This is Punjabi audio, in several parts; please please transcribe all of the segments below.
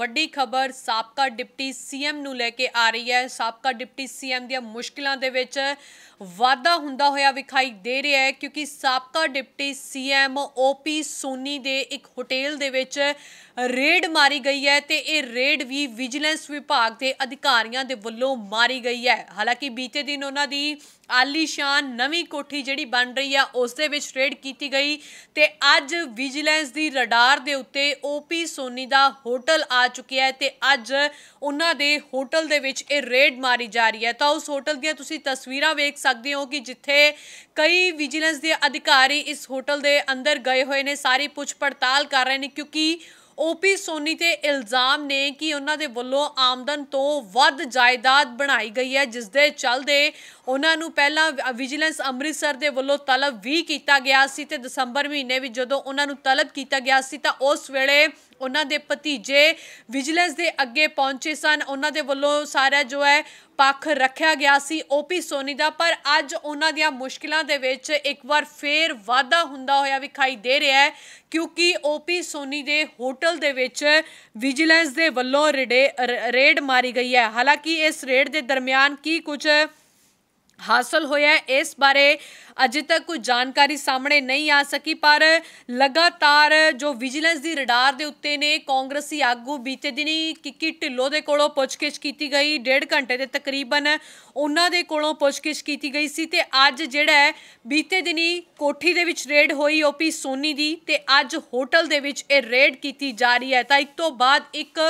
ਵੱਡੀ ਖਬਰ ਸਾਬਕਾ ਡਿਪਟੀ ਸੀਐਮ ਨੂੰ ਲੈ ਕੇ ਆ ਰਹੀ ਹੈ ਸਾਬਕਾ ਡਿਪਟੀ ਸੀਐਮ ਦੀਆਂ ਮੁਸ਼ਕਲਾਂ ਦੇ ਵਿੱਚ ਵਾਧਾ ਹੁੰਦਾ ਹੋਇਆ ਵਿਖਾਈ ਦੇ ਰਿਹਾ ਹੈ ਕਿਉਂਕਿ ਸਾਬਕਾ ਡਿਪਟੀ ਸੀਐਮ ਓਪੀ ਸੋਨੀ ਦੇ ਇੱਕ ਹੋਟਲ ਦੇ ਵਿੱਚ ਰੇਡ ਮਾਰੀ ਗਈ ਹੈ ਤੇ ਇਹ ਰੇਡ ਵੀ ਵਿਜੀਲੈਂਸ ਵਿਭਾਗ ਦੇ ਅਧਿਕਾਰੀਆਂ ਦੇ ਵੱਲੋਂ ਮਾਰੀ ਗਈ ਹੈ ਹਾਲਾਂਕਿ ਬੀਤੇ ਦਿਨ ਉਹਨਾਂ ਦੀ ਆਲੀਸ਼ਾਨ ਨਵੀਂ ਕੋਠੀ ਜਿਹੜੀ ਬਣ ਰਹੀ ਆ ਉਸ ਦੇ ਵਿੱਚ ਰੇਡ ਕੀਤੀ ਗਈ ਤੇ ਅੱਜ ਵਿਜੀਲੈਂਸ ਦੀ ਰਡਾਰ ਦੇ ਉੱਤੇ ਓਪੀ ਸੋਨੀ ਦਾ ਹੋਟਲ ਆ ਚੁੱਕਿਆ ਹੈ ਤੇ ਅੱਜ ਉਹਨਾਂ ਦੇ ਹੋਟਲ ਦੇ ਵਿੱਚ ਇਹ ਰੇਡ ਮਾਰੀ ਜਾ ਰਹੀ ਹੈ ਤਾਂ ਉਸ ਹੋਟਲ ਦੀਆਂ ਤੁਸੀਂ ਤਸਵੀਰਾਂ ਵੇਖ ਸਕਦੇ ਹੋ ਕਿ ਜਿੱਥੇ ਕਈ ਵਿਜੀਲੈਂਸ ਦੇ ਅਧਿਕਾਰੀ ਇਸ ਹੋਟਲ ਦੇ ਅੰਦਰ ਗਏ ਹੋਏ ਨੇ ਸਾਰੀ ਪੁੱਛ ਪੜਤਾਲ ਕਰ ਰਹੇ ਨੇ ਕਿਉਂਕਿ ਓਪੀ ਸੋਨੀ ਤੇ ਇਲਜ਼ਾਮ ਨੇ ਕਿ ਉਹਨਾਂ ਦੇ ਵੱਲੋਂ ਆਮਦਨ ਤੋਂ ਵੱਧ ਜਾਇਦਾਦ ਬਣਾਈ ਗਈ ਹੈ ਜਿਸ ਦੇ ਚੱਲਦੇ ਉਹਨਾਂ ਨੂੰ ਪਹਿਲਾਂ ਵਿਜੀਲੈਂਸ ਅੰਮ੍ਰਿਤਸਰ ਦੇ ਵੱਲੋਂ ਤਲਬ ਵੀ ਕੀਤਾ ਗਿਆ ਸੀ ਤੇ ਦਸੰਬਰ ਮਹੀਨੇ ਵਿੱਚ ਜਦੋਂ ਉਹਨਾਂ ਨੂੰ ਤਲਬ ਕੀਤਾ ਗਿਆ ਸੀ ਤਾਂ ਉਸ ਵੇਲੇ ਉਹਨਾਂ ਦੇ ਭਤੀਜੇ ਵਿਜੀਲੈਂਸ ਦੇ ਅੱਗੇ ਪਹੁੰਚੇ ਸਨ ਉਹਨਾਂ ਦੇ ਵੱਲੋਂ ਸਾਰਾ ਜੋ ਹੈ ਪੱਖ ਰੱਖਿਆ ਗਿਆ ਸੀ ਓਪੀ ਸੋਨੀ ਦਾ ਪਰ ਅੱਜ ਉਹਨਾਂ ਦੀਆਂ ਮੁਸ਼ਕਲਾਂ ਦੇ ਵਿੱਚ ਇੱਕ ਵਾਰ ਫੇਰ ਵਾਧਾ ਹੁੰਦਾ ਹੋਇਆ ਵਿਖਾਈ ਦੇ ਰਿਹਾ ਹੈ ਕਿਉਂਕਿ ਓਪੀ ਸੋਨੀ ਦੇ ਹੋਟਲ ਦੇ ਵਿੱਚ ਵਿਜੀਲੈਂਸ ਦੇ ਵੱਲੋਂ ਰੇਡ ਮਾਰੀ ਗਈ ਹੈ ਹਾਲਾਂਕਿ ਇਸ ਰੇਡ ਦੇ ਦਰਮਿਆਨ ਕੀ ਕੁਝ ਹਾਸਲ ਹੋਇਆ ਇਸ ਬਾਰੇ ਅਜੇ ਤੱਕ ਕੋਈ ਜਾਣਕਾਰੀ ਸਾਹਮਣੇ ਨਹੀਂ ਆ ਸਕੀ ਪਰ ਲਗਾਤਾਰ ਜੋ ਵਿਜੀਲੈਂਸ ਦੀ ਰਡਾਰ ਦੇ ਉੱਤੇ ਨੇ ਕਾਂਗਰਸੀ ਆਗੂ ਬੀਤੇ ਦਿਨੀ ਕਿੱਕੀ ਢਿੱਲੋ ਦੇ ਕੋਲੋਂ ਪੁੱਛਗਿੱਛ ਕੀਤੀ ਗਈ ਡੇਢ ਘੰਟੇ ਦੇ ਤਕਰੀਬਨ ਉਹਨਾਂ ਦੇ ਕੋਲੋਂ ਪੁੱਛਗਿੱਛ ਕੀਤੀ ਗਈ ਸੀ ਤੇ ਅੱਜ ਜਿਹੜਾ ਬੀਤੇ ਦਿਨੀ ਕੋਠੀ ਦੇ ਵਿੱਚ ਰੇਡ ਹੋਈ ਓਪੀ ਸੋਨੀ ਦੀ ਤੇ ਅੱਜ ਹੋਟਲ ਦੇ ਵਿੱਚ ਇਹ ਰੇਡ ਕੀਤੀ ਜਾ ਰਹੀ ਹੈ ਤਾਂ ਇੱਕ ਤੋਂ ਬਾਅਦ ਇੱਕ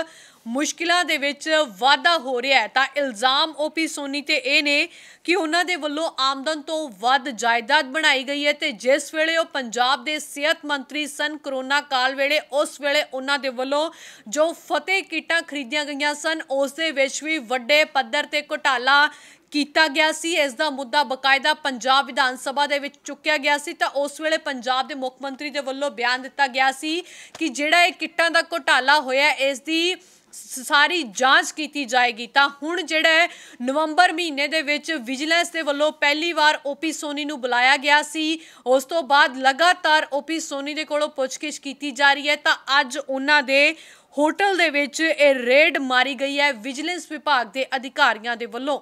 ਮੁਸ਼ਕਿਲਾਂ ਦੇ ਵਿੱਚ ਵਾਧਾ ਹੋ ਰਿਹਾ ਹੈ ਤਾਂ ਇਲਜ਼ਾਮ ਓਪੀ ਸੋਨੀ ਤੇ ਇਹ ਨੇ ਕਿ ਉਹਨਾਂ ਦੇ ਵੱਲੋਂ ਆਮਦਨ ਤੋਂ ਵੱਧ ਜਾਇਦਾਦ ਬਣਾਈ ਗਈ ਹੈ ਤੇ ਜਿਸ ਵੇਲੇ ਉਹ ਪੰਜਾਬ ਦੇ ਸਿਹਤ ਮੰਤਰੀ ਸਨ ਕਰੋਨਾ ਕਾਲ ਵੇਲੇ ਉਸ ਵੇਲੇ ਉਹਨਾਂ ਦੇ ਵੱਲੋਂ ਜੋ ਫਤਿਹ ਕਿਟਾਂ ਖਰੀਦੀਆਂ ਗਈਆਂ ਸਨ ਉਸ ਦੇ ਵਿੱਚ ਵੀ ਵੱਡੇ ਪੱਧਰ ਤੇ ਘੁਟਾਲਾ ਕੀਤਾ ਗਿਆ ਸੀ ਇਸ ਦਾ ਮੁੱਦਾ ਬਕਾਇਦਾ ਪੰਜਾਬ ਵਿਧਾਨ ਸਭਾ ਦੇ ਵਿੱਚ ਚੁੱਕਿਆ ਗਿਆ ਸੀ ਤਾਂ ਉਸ ਵੇਲੇ ਪੰਜਾਬ ਦੇ ਮੁੱਖ ਮੰਤਰੀ ਦੇ ਵੱਲੋਂ ਬਿਆਨ ਦਿੱਤਾ ਗਿਆ ਸੀ ਕਿ ਜਿਹੜਾ ਇਹ ਕਿੱਟਾਂ ਦਾ ਘੁਟਾਲਾ ਹੋਇਆ ਇਸ ਦੀ ਸਾਰੀ ਜਾਂਚ ਕੀਤੀ ਜਾਏਗੀ ਤਾਂ ਹੁਣ ਜਿਹੜਾ ਨਵੰਬਰ ਮਹੀਨੇ ਦੇ ਵਿੱਚ ਵਿਜੀਲੈਂਸ ਦੇ ਵੱਲੋਂ ਪਹਿਲੀ ਵਾਰ ਓਪੀ ਸੋਨੀ ਨੂੰ ਬੁਲਾਇਆ ਗਿਆ ਸੀ ਉਸ ਤੋਂ ਬਾਅਦ ਲਗਾਤਾਰ ਓਪੀ ਸੋਨੀ ਦੇ ਕੋਲੋਂ ਪੁੱਛਗਿੱਛ ਕੀਤੀ ਜਾ ਰਹੀ ਹੈ ਤਾਂ ਅੱਜ ਉਹਨਾਂ ਦੇ ਹੋਟਲ ਦੇ ਵਿੱਚ ਇਹ ਰੇਡ ਮਾਰੀ ਗਈ ਹੈ ਵਿਜੀਲੈਂਸ ਵਿਭਾਗ ਦੇ ਅਧਿਕਾਰੀਆਂ ਦੇ ਵੱਲੋਂ